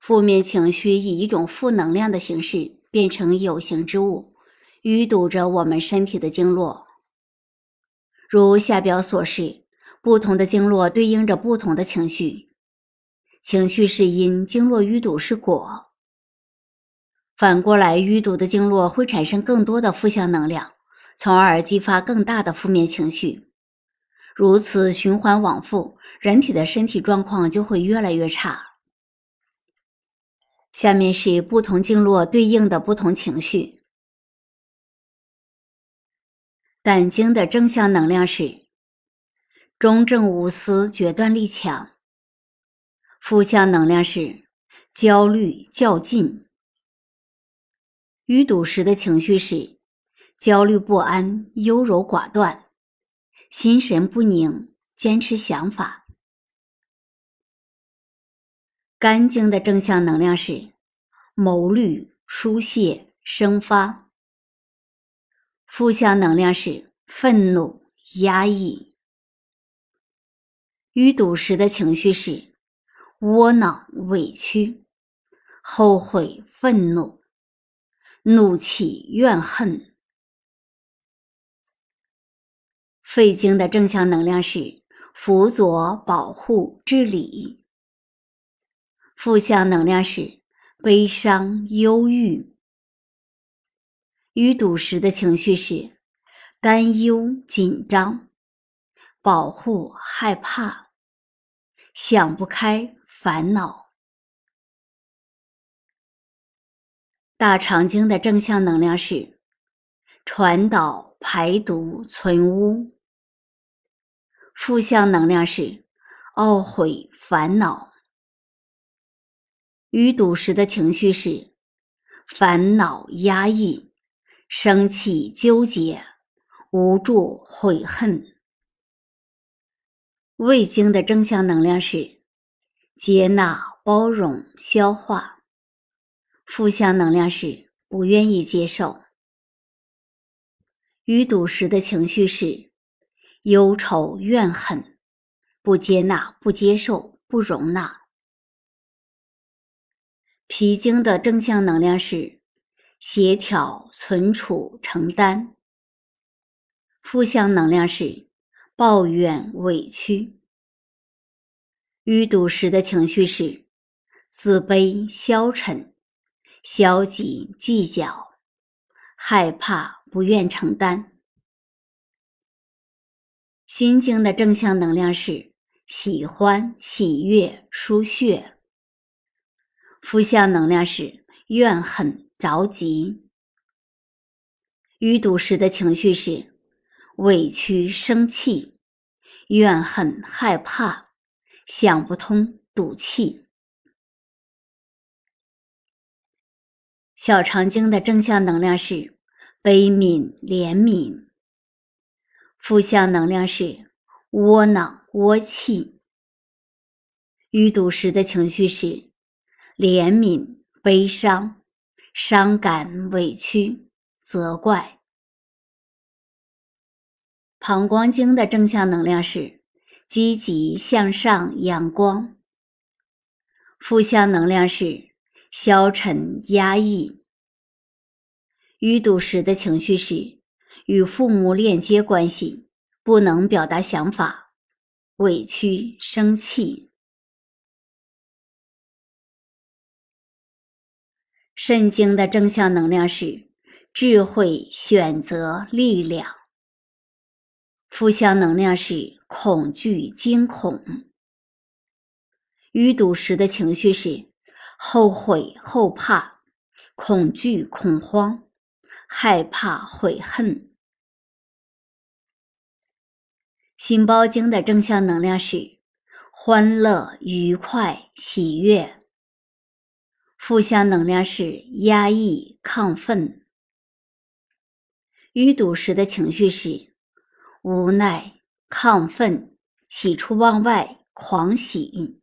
负面情绪以一种负能量的形式变成有形之物，淤堵着我们身体的经络。如下表所示，不同的经络对应着不同的情绪，情绪是因，经络淤堵是果。反过来，淤堵的经络会产生更多的负向能量，从而激发更大的负面情绪，如此循环往复，人体的身体状况就会越来越差。下面是不同经络对应的不同情绪。胆经的正向能量是中正无私、决断力强；负向能量是焦虑、较劲。淤堵时的情绪是焦虑不安、优柔寡断、心神不宁、坚持想法。肝经的正向能量是谋虑、疏泄、生发；负向能量是愤怒、压抑。淤堵时的情绪是窝囊、委屈、后悔、愤怒、怒气、怨恨。肺经的正向能量是辅佐、保护、治理。负向能量是悲伤、忧郁；淤堵时的情绪是担忧、紧张、保护、害怕、想不开、烦恼。大肠经的正向能量是传导、排毒、存污；负向能量是懊悔、烦恼。淤堵时的情绪是烦恼、压抑、生气、纠结、无助、悔恨。胃经的正向能量是接纳、包容、消化；负向能量是不愿意接受。淤堵时的情绪是忧愁、怨恨、不接纳、不接受、不容纳。脾经的正向能量是协调、存储、承担；负向能量是抱怨、委屈。淤堵时的情绪是自卑、消沉、消极、计较、害怕、不愿承担。心经的正向能量是喜欢、喜悦、舒血。负向能量是怨恨、着急；淤堵时的情绪是委屈、生气、怨恨、害怕、想不通、赌气。小肠经的正向能量是悲悯、怜悯；负向能量是窝囊、窝气；淤堵时的情绪是。怜悯、悲伤、伤感、委屈、责怪。膀胱经的正向能量是积极向上、阳光；负向能量是消沉、压抑。淤堵时的情绪是与父母链接关系，不能表达想法，委屈、生气。肾经的正向能量是智慧、选择、力量；负向能量是恐惧、惊恐。淤堵时的情绪是后悔、后怕、恐惧、恐慌、害怕、悔恨。心包经的正向能量是欢乐、愉快、喜悦。负向能量是压抑、亢奋；淤堵时的情绪是无奈、亢奋、喜出望外、狂喜。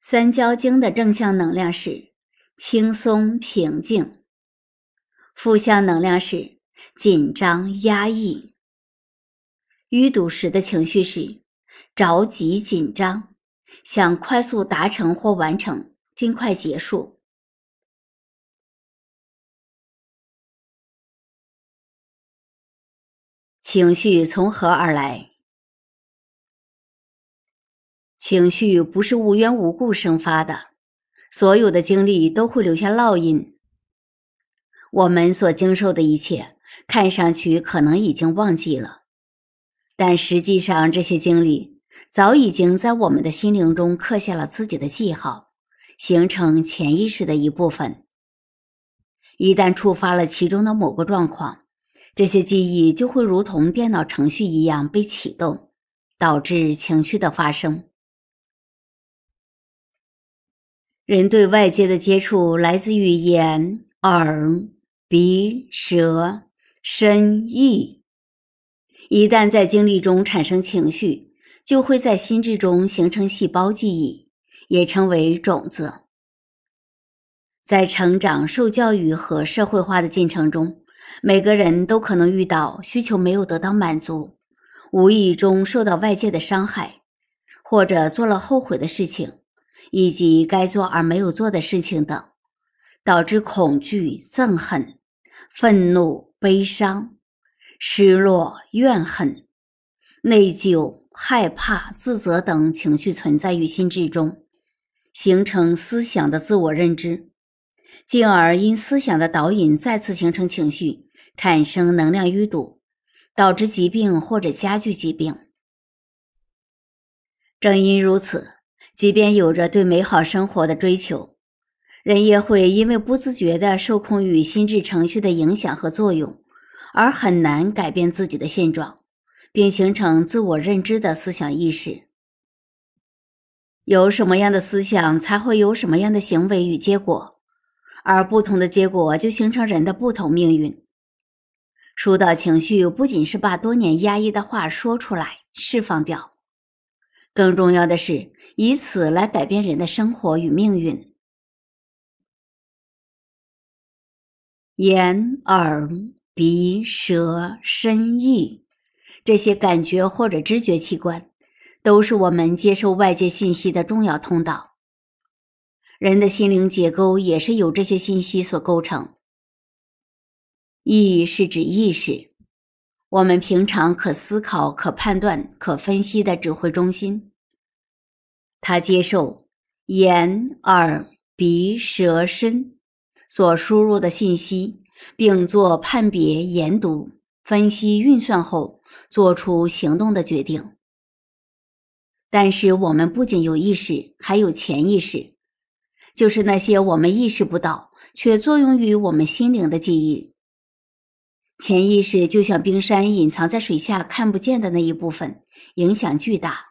三焦经的正向能量是轻松、平静；负向能量是紧张、压抑。淤堵时的情绪是着急、紧张。想快速达成或完成，尽快结束。情绪从何而来？情绪不是无缘无故生发的，所有的经历都会留下烙印。我们所经受的一切，看上去可能已经忘记了，但实际上这些经历。早已经在我们的心灵中刻下了自己的记号，形成潜意识的一部分。一旦触发了其中的某个状况，这些记忆就会如同电脑程序一样被启动，导致情绪的发生。人对外界的接触来自于眼、耳、鼻、舌、身、意。一旦在经历中产生情绪。就会在心智中形成细胞记忆，也称为种子。在成长、受教育和社会化的进程中，每个人都可能遇到需求没有得到满足，无意中受到外界的伤害，或者做了后悔的事情，以及该做而没有做的事情等，导致恐惧、憎恨、愤怒、悲伤、失落、怨恨、内疚。害怕、自责等情绪存在于心智中，形成思想的自我认知，进而因思想的导引再次形成情绪，产生能量淤堵，导致疾病或者加剧疾病。正因如此，即便有着对美好生活的追求，人也会因为不自觉的受控于心智程序的影响和作用，而很难改变自己的现状。并形成自我认知的思想意识。有什么样的思想，才会有什么样的行为与结果，而不同的结果就形成人的不同命运。疏导情绪，不仅是把多年压抑的话说出来释放掉，更重要的是以此来改变人的生活与命运。眼、耳、鼻、舌、身、意。这些感觉或者知觉器官，都是我们接受外界信息的重要通道。人的心灵结构也是由这些信息所构成。意是指意识，我们平常可思考、可判断、可分析的指挥中心。他接受眼、耳、鼻、舌、身所输入的信息，并做判别、研读。分析运算后，做出行动的决定。但是，我们不仅有意识，还有潜意识，就是那些我们意识不到却作用于我们心灵的记忆。潜意识就像冰山隐藏在水下看不见的那一部分，影响巨大。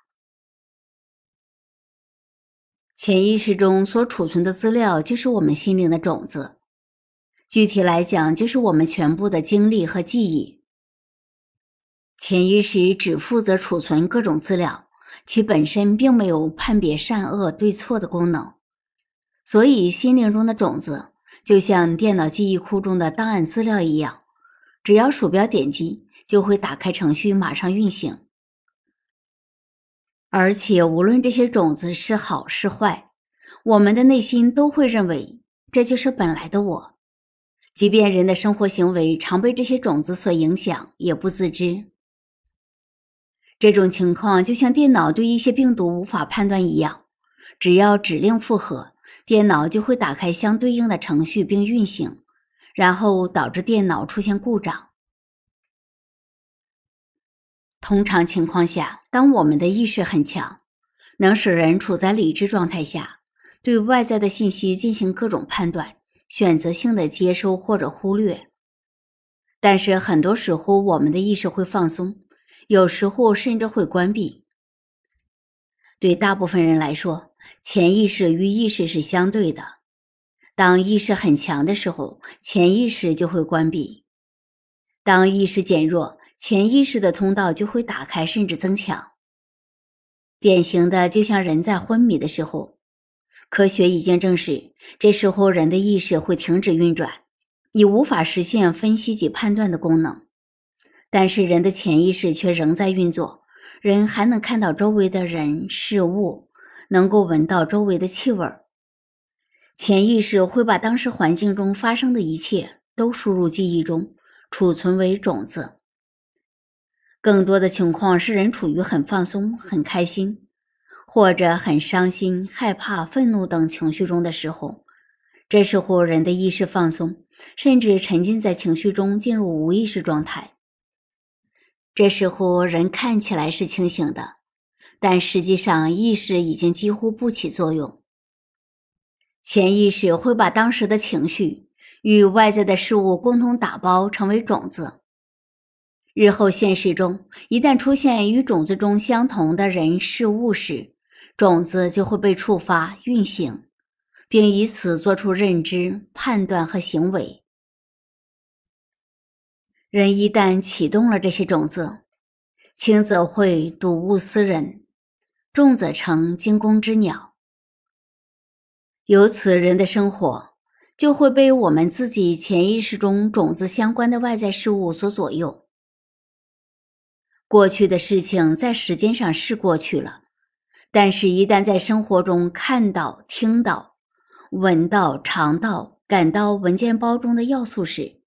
潜意识中所储存的资料，就是我们心灵的种子。具体来讲，就是我们全部的经历和记忆。潜意识只负责储存各种资料，其本身并没有判别善恶对错的功能。所以，心灵中的种子就像电脑记忆库中的档案资料一样，只要鼠标点击，就会打开程序，马上运行。而且，无论这些种子是好是坏，我们的内心都会认为这就是本来的我。即便人的生活行为常被这些种子所影响，也不自知。这种情况就像电脑对一些病毒无法判断一样，只要指令复合，电脑就会打开相对应的程序并运行，然后导致电脑出现故障。通常情况下，当我们的意识很强，能使人处在理智状态下，对外在的信息进行各种判断，选择性的接收或者忽略。但是很多时候，我们的意识会放松。有时候甚至会关闭。对大部分人来说，潜意识与意识是相对的。当意识很强的时候，潜意识就会关闭；当意识减弱，潜意识的通道就会打开，甚至增强。典型的，就像人在昏迷的时候，科学已经证实，这时候人的意识会停止运转，已无法实现分析及判断的功能。但是人的潜意识却仍在运作，人还能看到周围的人事物，能够闻到周围的气味。潜意识会把当时环境中发生的一切都输入记忆中，储存为种子。更多的情况是，人处于很放松、很开心，或者很伤心、害怕、愤怒等情绪中的时候，这时候人的意识放松，甚至沉浸在情绪中，进入无意识状态。这时候，人看起来是清醒的，但实际上意识已经几乎不起作用。潜意识会把当时的情绪与外在的事物共同打包成为种子。日后现实中一旦出现与种子中相同的人事物时，种子就会被触发运行，并以此做出认知、判断和行为。人一旦启动了这些种子，轻则会睹物思人，重则成惊弓之鸟。由此，人的生活就会被我们自己潜意识中种子相关的外在事物所左右。过去的事情在时间上是过去了，但是，一旦在生活中看到、听到、闻到、尝到、感到文件包中的要素时，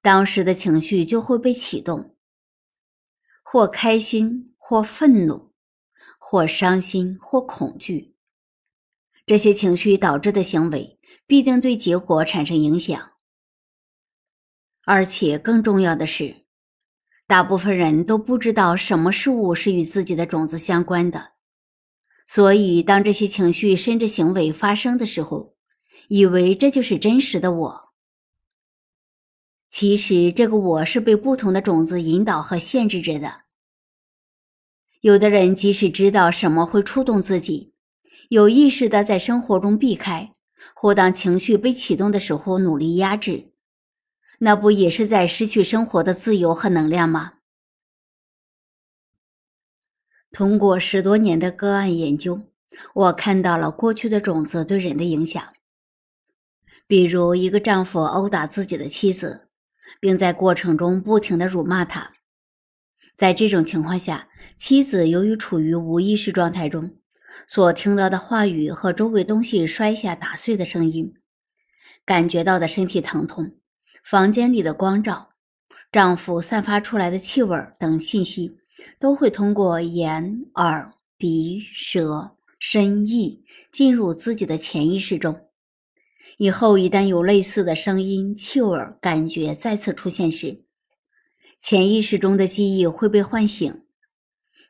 当时的情绪就会被启动，或开心，或愤怒，或伤心，或恐惧。这些情绪导致的行为必定对结果产生影响。而且更重要的是，大部分人都不知道什么事物是与自己的种子相关的，所以当这些情绪甚至行为发生的时候，以为这就是真实的我。其实，这个我是被不同的种子引导和限制着的。有的人即使知道什么会触动自己，有意识的在生活中避开，或当情绪被启动的时候努力压制，那不也是在失去生活的自由和能量吗？通过十多年的个案研究，我看到了过去的种子对人的影响，比如一个丈夫殴打自己的妻子。并在过程中不停的辱骂他。在这种情况下，妻子由于处于无意识状态中，所听到的话语和周围东西摔下打碎的声音，感觉到的身体疼痛，房间里的光照，丈夫散发出来的气味等信息，都会通过眼、耳、鼻、舌、身、意进入自己的潜意识中。以后一旦有类似的声音、气味、感觉再次出现时，潜意识中的记忆会被唤醒，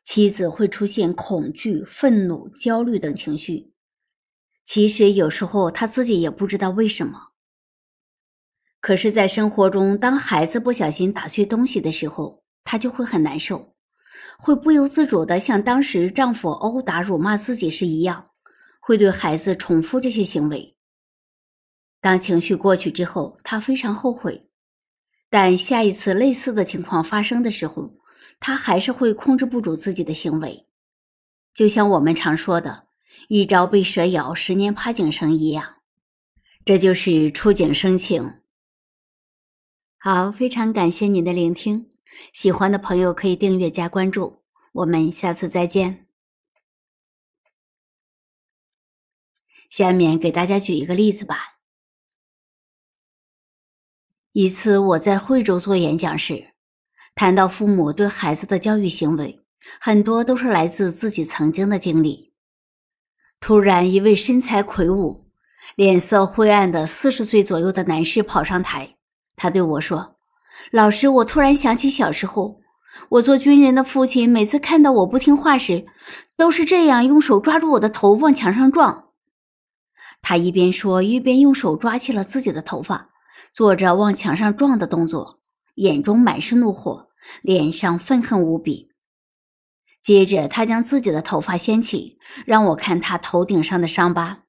妻子会出现恐惧、愤怒、焦虑等情绪。其实有时候他自己也不知道为什么。可是，在生活中，当孩子不小心打碎东西的时候，他就会很难受，会不由自主的像当时丈夫殴打、辱骂自己时一样，会对孩子重复这些行为。当情绪过去之后，他非常后悔，但下一次类似的情况发生的时候，他还是会控制不住自己的行为，就像我们常说的“一朝被蛇咬，十年怕井绳”一样，这就是触景生情。好，非常感谢您的聆听，喜欢的朋友可以订阅加关注，我们下次再见。下面给大家举一个例子吧。一次，我在惠州做演讲时，谈到父母对孩子的教育行为，很多都是来自自己曾经的经历。突然，一位身材魁梧、脸色灰暗的四十岁左右的男士跑上台，他对我说：“老师，我突然想起小时候，我做军人的父亲，每次看到我不听话时，都是这样用手抓住我的头往墙上撞。”他一边说，一边用手抓起了自己的头发。做着往墙上撞的动作，眼中满是怒火，脸上愤恨无比。接着，他将自己的头发掀起，让我看他头顶上的伤疤。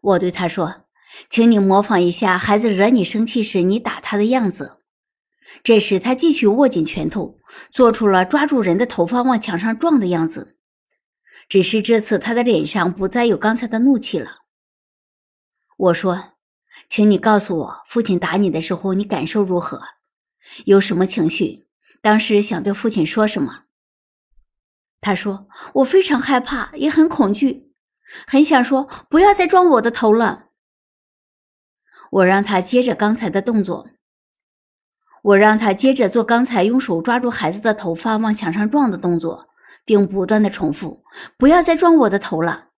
我对他说：“请你模仿一下孩子惹你生气时你打他的样子。”这时，他继续握紧拳头，做出了抓住人的头发往墙上撞的样子。只是这次，他的脸上不再有刚才的怒气了。我说。请你告诉我，父亲打你的时候，你感受如何？有什么情绪？当时想对父亲说什么？他说：“我非常害怕，也很恐惧，很想说‘不要再撞我的头了’。”我让他接着刚才的动作，我让他接着做刚才用手抓住孩子的头发往墙上撞的动作，并不断的重复：“不要再撞我的头了。”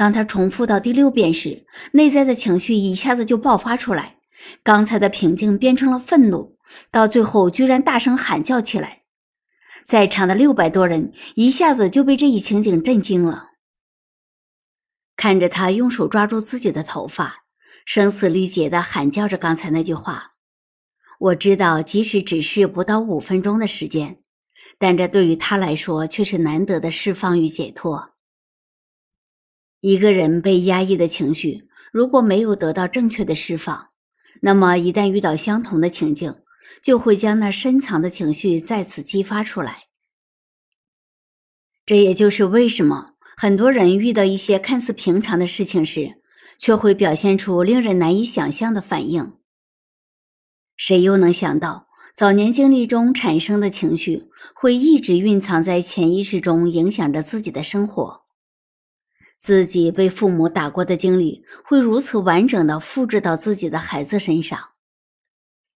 当他重复到第六遍时，内在的情绪一下子就爆发出来，刚才的平静变成了愤怒，到最后居然大声喊叫起来。在场的六百多人一下子就被这一情景震惊了。看着他用手抓住自己的头发，声嘶力竭地喊叫着刚才那句话，我知道，即使只是不到五分钟的时间，但这对于他来说却是难得的释放与解脱。一个人被压抑的情绪，如果没有得到正确的释放，那么一旦遇到相同的情境，就会将那深藏的情绪再次激发出来。这也就是为什么很多人遇到一些看似平常的事情时，却会表现出令人难以想象的反应。谁又能想到，早年经历中产生的情绪，会一直蕴藏在潜意识中，影响着自己的生活？自己被父母打过的经历会如此完整的复制到自己的孩子身上，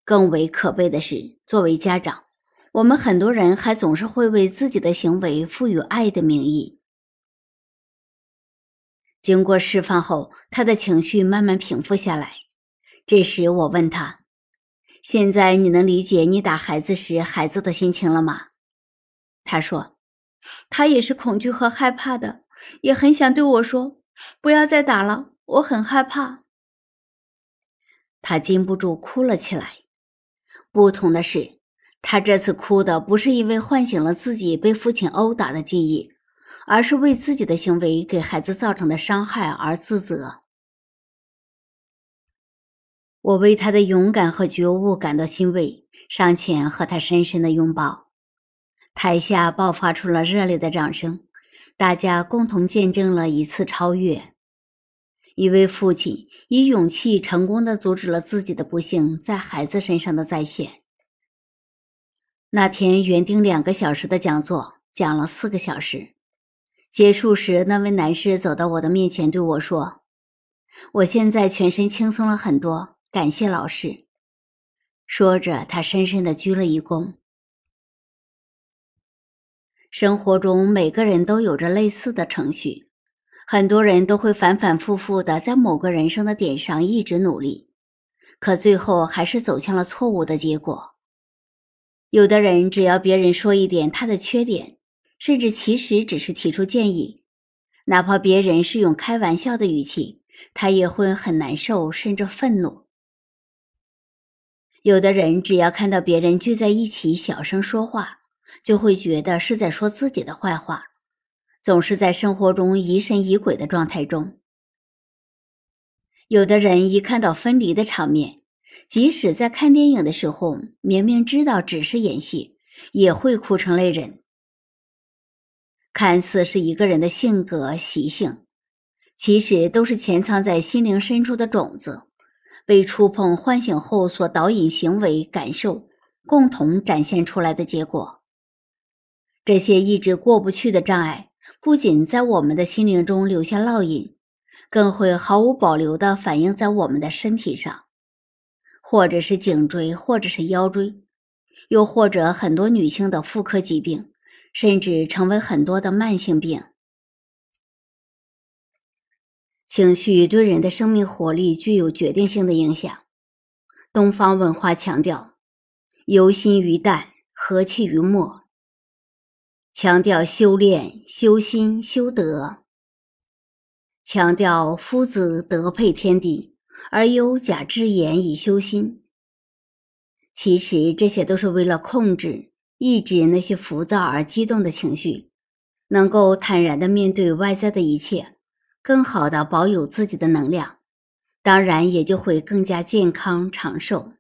更为可悲的是，作为家长，我们很多人还总是会为自己的行为赋予爱的名义。经过释放后，他的情绪慢慢平复下来。这时，我问他：“现在你能理解你打孩子时孩子的心情了吗？”他说：“他也是恐惧和害怕的。”也很想对我说：“不要再打了，我很害怕。”他禁不住哭了起来。不同的是，他这次哭的不是因为唤醒了自己被父亲殴打的记忆，而是为自己的行为给孩子造成的伤害而自责。我为他的勇敢和觉悟感到欣慰，上前和他深深的拥抱。台下爆发出了热烈的掌声。大家共同见证了一次超越。一位父亲以勇气成功的阻止了自己的不幸在孩子身上的再现。那天园丁两个小时的讲座讲了四个小时，结束时那位男士走到我的面前对我说：“我现在全身轻松了很多，感谢老师。”说着，他深深的鞠了一躬。生活中每个人都有着类似的程序，很多人都会反反复复的在某个人生的点上一直努力，可最后还是走向了错误的结果。有的人只要别人说一点他的缺点，甚至其实只是提出建议，哪怕别人是用开玩笑的语气，他也会很难受甚至愤怒。有的人只要看到别人聚在一起小声说话。就会觉得是在说自己的坏话，总是在生活中疑神疑鬼的状态中。有的人一看到分离的场面，即使在看电影的时候，明明知道只是演戏，也会哭成泪人。看似是一个人的性格习性，其实都是潜藏在心灵深处的种子，被触碰唤醒后所导引行为感受，共同展现出来的结果。这些一直过不去的障碍，不仅在我们的心灵中留下烙印，更会毫无保留地反映在我们的身体上，或者是颈椎，或者是腰椎，又或者很多女性的妇科疾病，甚至成为很多的慢性病。情绪对人的生命活力具有决定性的影响。东方文化强调，由心于淡，和气于默。强调修炼、修心、修德；强调夫子德配天地，而有假之言以修心。其实这些都是为了控制、抑制那些浮躁而激动的情绪，能够坦然的面对外在的一切，更好的保有自己的能量，当然也就会更加健康长寿。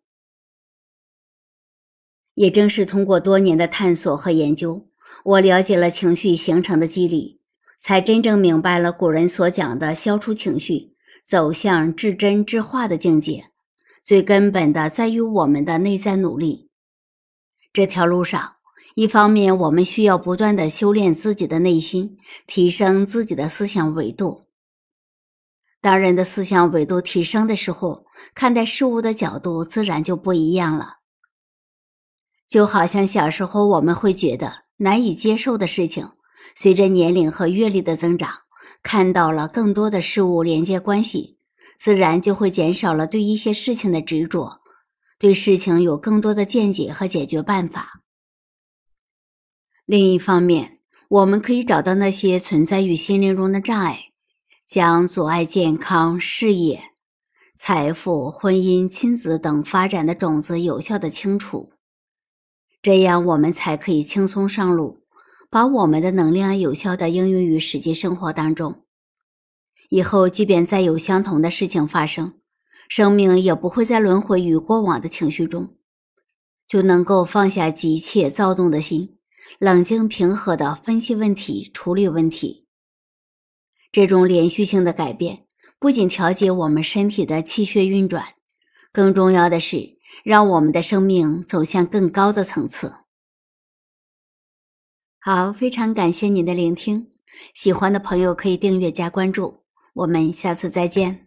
也正是通过多年的探索和研究。我了解了情绪形成的机理，才真正明白了古人所讲的消除情绪，走向至真至化的境界。最根本的在于我们的内在努力。这条路上，一方面，我们需要不断的修炼自己的内心，提升自己的思想维度。当人的思想维度提升的时候，看待事物的角度自然就不一样了。就好像小时候，我们会觉得。难以接受的事情，随着年龄和阅历的增长，看到了更多的事物连接关系，自然就会减少了对一些事情的执着，对事情有更多的见解和解决办法。另一方面，我们可以找到那些存在于心灵中的障碍，将阻碍健康、事业、财富、婚姻、亲子等发展的种子有效的清除。这样，我们才可以轻松上路，把我们的能量有效的应用于实际生活当中。以后，即便再有相同的事情发生，生命也不会再轮回于过往的情绪中，就能够放下急切躁动的心，冷静平和的分析问题、处理问题。这种连续性的改变，不仅调节我们身体的气血运转，更重要的是。让我们的生命走向更高的层次。好，非常感谢您的聆听，喜欢的朋友可以订阅加关注，我们下次再见。